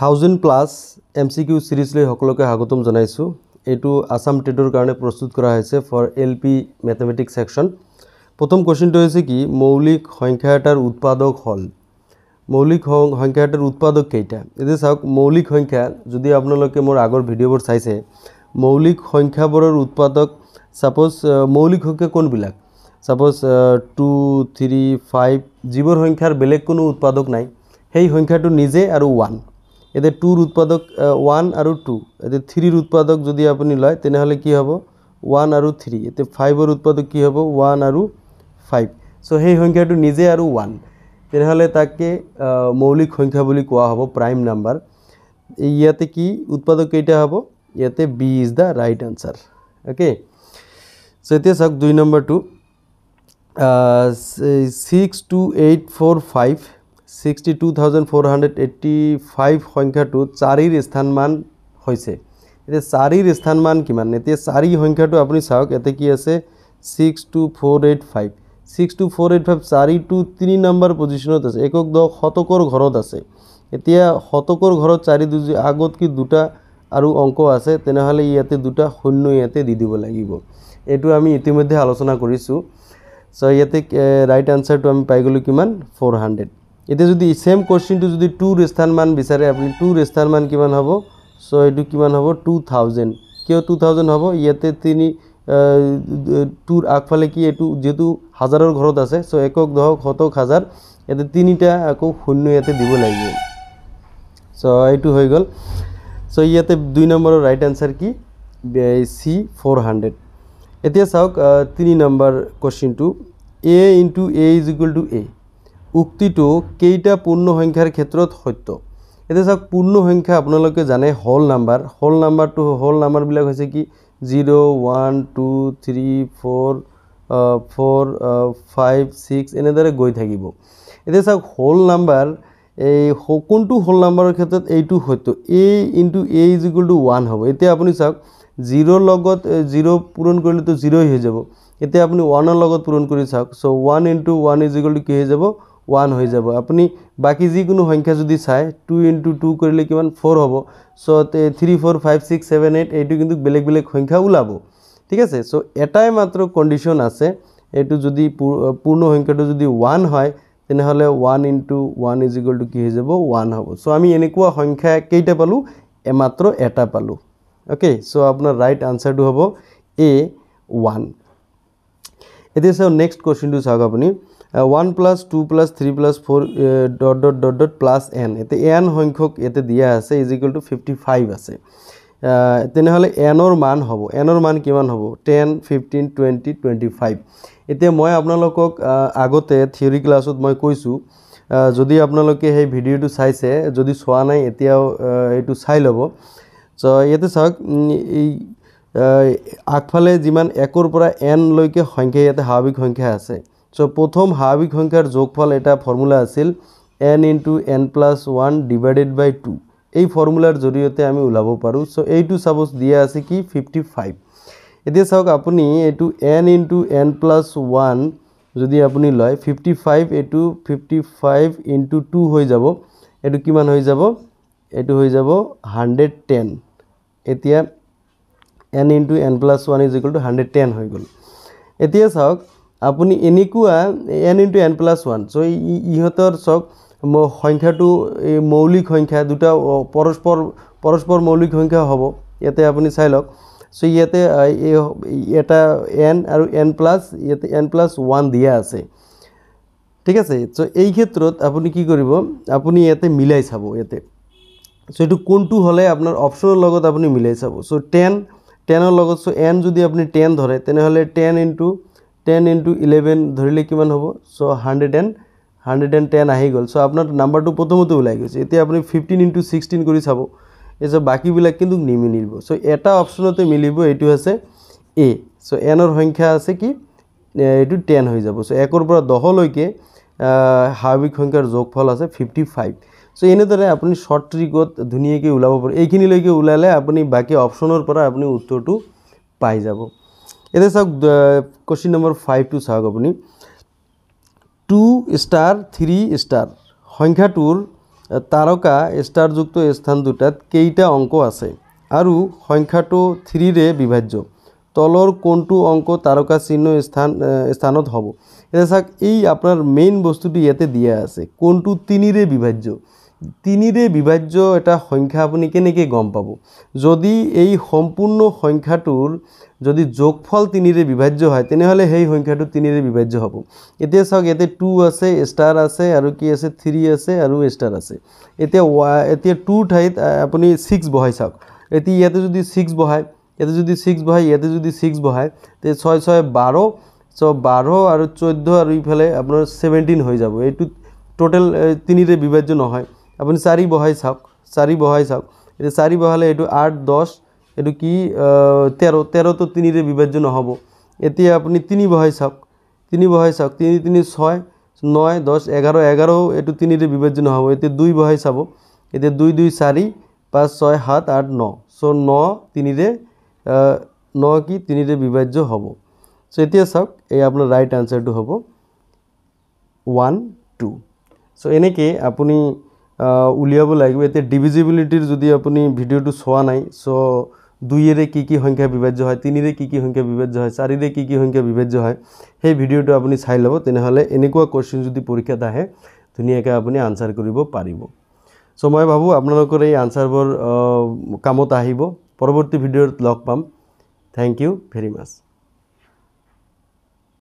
thousand plus M C Q চিৰিজলৈ সকলোকে স্বাগতম জনাইছোঁ এইটো আছাম ট্ৰেডৰ কাৰণে প্ৰস্তুত কৰা হৈছে for L P mathematics section প্ৰথম কুৱেশ্যনটো হৈছে কি মৌলিক সংখ্যা এটাৰ উৎপাদক হ'ল মৌলিক সংখ্যা এটাৰ উৎপাদক কেইটা এতিয়া চাওক মৌলিক সংখ্যা যদি আপোনালোকে মোৰ আগৰ ভিডিঅ'বোৰ চাইছে মৌলিক সংখ্যাবোৰৰ উৎপাদক চাপ'জ মৌলিক সংখ্যা কোনবিলাক চাপ'জ টু থ্ৰী ফাইভ যিবোৰ সংখ্যাৰ বেলেগ কোনো উৎপাদক নাই সেই সংখ্যাটো নিজে আৰু ওৱান এতিয়া টুৰ উৎপাদক ওৱান আৰু টু এতিয়া থ্ৰীৰ উৎপাদক যদি আপুনি লয় তেনেহ'লে কি হ'ব ওৱান আৰু থ্ৰী এতিয়া ফাইভৰ উৎপাদক কি হ'ব ওৱান আৰু ফাইভ চ' সেই সংখ্যাটো নিজে আৰু ওৱান তেনেহ'লে তাকে মৌলিক সংখ্যা বুলি কোৱা হ'ব প্ৰাইম নাম্বাৰ ইয়াতে কি উৎপাদক কেইটা হ'ব ইয়াতে B is the right answer okay so' এতিয়া চাওক দুই নম্বৰটো six two eight four five sixty two thousand four hundred eighty five সংখ্যাটো চাৰিৰ স্থানমান হৈছে এতিয়া চাৰিৰ স্থানমান কিমান এতিয়া চাৰি সংখ্যাটো আপুনি চাওক ইয়াতে কি আছে six two four eight five six two four eight five চাৰি টু তিনি নম্বৰ পজিশ্যনত আছে একক দহ শতকৰ ঘৰত আছে এতিয়া শতকৰ ঘৰত চাৰি দুযোৰ আগত কি দুটা আৰু অংক আছে তেনেহ'লে ইয়াতে দুটা শূন্য ইয়াতে দি দিব লাগিব এইটো আমি ইতিমধ্যে আলোচনা কৰিছোঁ চ' ইয়াতে ৰাইট আনচাৰটো আমি পাই গ'লোঁ কিমান ফ'ৰ হাণ্ড্ৰেড এতিয়া যদি চেম কুৱেশ্যনটো যদি টুৰ স্থান মান বিচাৰে আপুনি টুৰ স্থান মান কিমান হ'ব চ' এইটো কিমান হ'ব টু থাউজেণ্ড কিয় টু থাউজেণ্ড হ'ব ইয়াতে তিনি টুৰ আগফালে কি এইটো যিহেতু হাজাৰৰ ঘৰত আছে চ' একক দহক শতক হাজাৰ ইয়াতে তিনিটা আকৌ শূন্য ইয়াতে দিব লাগিব ছ' এইটো হৈ গ'ল চ' ইয়াতে দুই নম্বৰৰ ৰাইট আনচাৰ কি চি ফ'ৰ হাণ্ড্ৰেড এতিয়া চাওক তিনি নম্বৰ কুৱেশ্যনটো A into A is equal to A উক্তিটো কেইটা পূৰ্ণ সংখ্যাৰ ক্ষেত্ৰত সত্য এতিয়া চাওক পূৰ্ণ সংখ্যা আপোনালোকে জানে হল নাম্বাৰ হল নাম্বাৰটো হল নাম্বাৰবিলাক হৈছে কি zero' one two three four four five six এনেদৰে গৈ থাকিব এতিয়া চাওক হল নাম্বাৰ এই কোনটো হল নাম্বাৰৰ ক্ষেত্ৰত এইটো সত্য A into A is equal to one হ'ব এতিয়া আপুনি চাওক জিৰ'ৰ লগত জিৰ' পূৰণ কৰিলেতো জিৰ'ই হৈ যাব এতিয়া আপুনি ওৱানৰ লগত পূৰণ কৰি চাওক so' one into one is equal to কি হৈ যাব ওৱান হৈ যাব আপুনি বাকী যিকোনো সংখ্যা যদি চাই টু ইণ্টু টু কৰিলে কিমান ফ'ৰ হ'ব so' three four five six seven eight এইটো কিন্তু বেলেগ বেলেগ সংখ্যা ওলাব ঠিক আছে চ' এটাই মাত্ৰ কণ্ডিশ্যন আছে এইটো যদি পূৰ্ণ সংখ্যাটো যদি ওৱান হয় তেনেহ'লে one into one is equal to কি হৈ যাব ওৱান হ'ব চ' আমি এনেকুৱা সংখ্যা কেইটা পালোঁ মাত্ৰ এটা পালোঁ অ'কে চ' আপোনাৰ ৰাইট আনচাৰটো হ'ব এ ওৱান এতিয়া চাওক নেক্সট কুৱেশ্যনটো চাওক আপুনি one plus two plus three plus four dot dot dot dot plus N এতিয়া এন সংখ্যক ইয়াতে দিয়া আছে is equal to fifty five আছে তেনেহ'লে এনৰ মান হ'ব এনৰ মান কিমান হ'ব ten fifteen twenty twenty five এতিয়া মই আপোনালোকক আগতে থিয়ৰি ক্লাছত মই কৈছোঁ যদি আপোনালোকে সেই ভিডিঅ'টো চাইছে যদি চোৱা নাই এতিয়াও এইটো চাই ল'ব ছ' ইয়াতে চাওক এই আগফালে যিমান একৰ পৰা এনলৈকে সংখ্যা ইয়াতে স্বাভাৱিক সংখ্যা আছে সো প্রথম স্বাভাবিক সংখ্যার যোগফল এটা ফর্মুলা আছিল N into N plus one divided by two এই ফর্মুলার জড়িয়ে আমি ওলাব পারো সো এইটু সাপোজ দিয়া আছে কি ফিফটি ফাইভ এটা চাওক আপনি এই N into N plus one যদি আপনি লয় ফিফটি ফাইভ এই ফিফটি ফাইভ ইন্টু টু হয়ে যাব এই কি হয়ে যাব এই হয়ে যাব হান্ড্রেড টেন এতিয়া N into N plus one is equal ten হয়ে গেল এতিয়া চাওক আপুনি এনেকুৱা N into N plus one so' ইহঁতৰ চাওক সংখ্যাটো এই মৌলিক সংখ্যা দুটা পৰস্পৰ পৰস্পৰ মৌলিক সংখ্যা হ'ব ইয়াতে আপুনি চাই লওক চ' ইয়াতে এটা এন আৰু এন প্লাছ ইয়াতে এন প্লাছ ওৱান দিয়া আছে ঠিক আছে চ' এই ক্ষেত্ৰত আপুনি কি কৰিব আপুনি ইয়াতে মিলাই চাব ইয়াতে চ' এইটো কোনটো হ'লে আপোনাৰ অপশ্যনৰ লগত আপুনি মিলাই চাব চ' টেন টেনৰ লগত চ' এন যদি আপুনি টেন ধৰে তেনেহ'লে ten into ten into eleven ধৰিলে কিমান হ'ব so' hundred and hundred and ten আহি গ'ল চ' আপোনাৰ নাম্বাৰটো প্ৰথমতে ওলাই গৈছে এতিয়া আপুনি ফিফটিন ইণ্টু ছিক্সটিন কৰি চাব এইচব বাকীবিলাক কিন্তু নিমিলিব চ' এটা অপশ্যনতে মিলিব এইটো আছে এ চ' এনৰ সংখ্যা আছে কি এইটো টেন হৈ যাব চ' একৰ পৰা দহলৈকে সাৱিক সংখ্যাৰ যোগফল আছে ফিফটি ফাইভ চ' এনেদৰে আপুনি শ্বৰ্ট ট্ৰিকত ধুনীয়াকৈ ওলাব পাৰে এইখিনিলৈকে ওলালে আপুনি বাকী অপশ্যনৰ পৰা আপুনি উত্তৰটো পাই যাব यदि सब क्वेश्चन नंबर फाइव टू सब अपनी टू स्टार थ्री स्टार संख्या तारका स्टारजुक्त स्थान दूट कईटा अंक आए और संख्या थ्री रे विभाज्य तलर कौन अंक तारका चिन्ह स्थान स्थान हम ये सब यार मेन बस्तुटी इतने दिया आनटू तीन विभाज्य তিনিৰে বিভাজ্য এটা সংখ্যা আপুনি কেনেকৈ গম পাব যদি এই সম্পূৰ্ণ সংখ্যাটোৰ যদি যোগফল তিনিৰে বিভাজ্য হয় তেনেহ'লে সেই সংখ্যাটো তিনিৰে বিভাজ্য হ'ব এতিয়া চাওক ইয়াতে টু আছে ষ্টাৰ আছে আৰু কি আছে থ্ৰী আছে আৰু ষ্টাৰ আছে এতিয়া ৱা এতিয়া টু ঠাইত আপুনি ছিক্স বহাই চাওক এতিয়া ইয়াতে যদি ছিক্স বহায় ইয়াতে যদি ছিক্স বহায় ইয়াতে যদি ছিক্স বহায় তে ছয় ছয় বাৰ ছ' বাৰ আৰু চৈধ্য আৰু ইফালে আপোনাৰ ছেভেণ্টিন হৈ যাব এইটো টোটেল তিনিৰে বিভাজ্য নহয় আপুনি চাৰি বহাই চাওক চাৰি বহাই চাওক এতিয়া চাৰি বহালে এইটো আঠ দহ এইটো কি তেৰ তেৰটো তিনিৰে বিভাজ্য নহ'ব এতিয়া আপুনি তিনি বহাই চাওক তিনি বহাই চাওক তিনি তিনি ছয় ন দহ এঘাৰ এঘাৰ এইটো তিনিৰে বিভাজ্য নহ'ব এতিয়া দুই বহাই চাব এতিয়া দুই দুই চাৰি পাঁচ ছয় সাত আঠ ন সো ন তিনিৰে ন কি তিনিৰে বিভাজ্য হব চ' এতিয়া চাওক এই আপোনাৰ ৰাইট আনচাৰটো হব ওৱান টু চ' এনেকৈ আপুনি উলিয়াব লাগিব এতিয়া ডিভিজিবিলিটিৰ যদি আপুনি ভিডিঅ'টো চোৱা নাই চ' দুইৰে কি কি সংখ্যা বিভাজ্য হয় তিনিৰে কি কি সংখ্যা বিভাজ্য হয় চাৰিৰে কি কি সংখ্যা বিভাজ্য হয় সেই ভিডিঅ'টো আপুনি চাই ল'ব তেনেহ'লে এনেকুৱা কুৱেশ্যন যদি পৰীক্ষাত আহে ধুনীয়াকৈ আপুনি আনচাৰ কৰিব পাৰিব চ' মই ভাবোঁ আপোনালোকৰ এই আনচাৰবোৰ কামত আহিব পৰৱৰ্তী ভিডিঅ'ত লগ পাম থেংক ইউ ভেৰি মাছ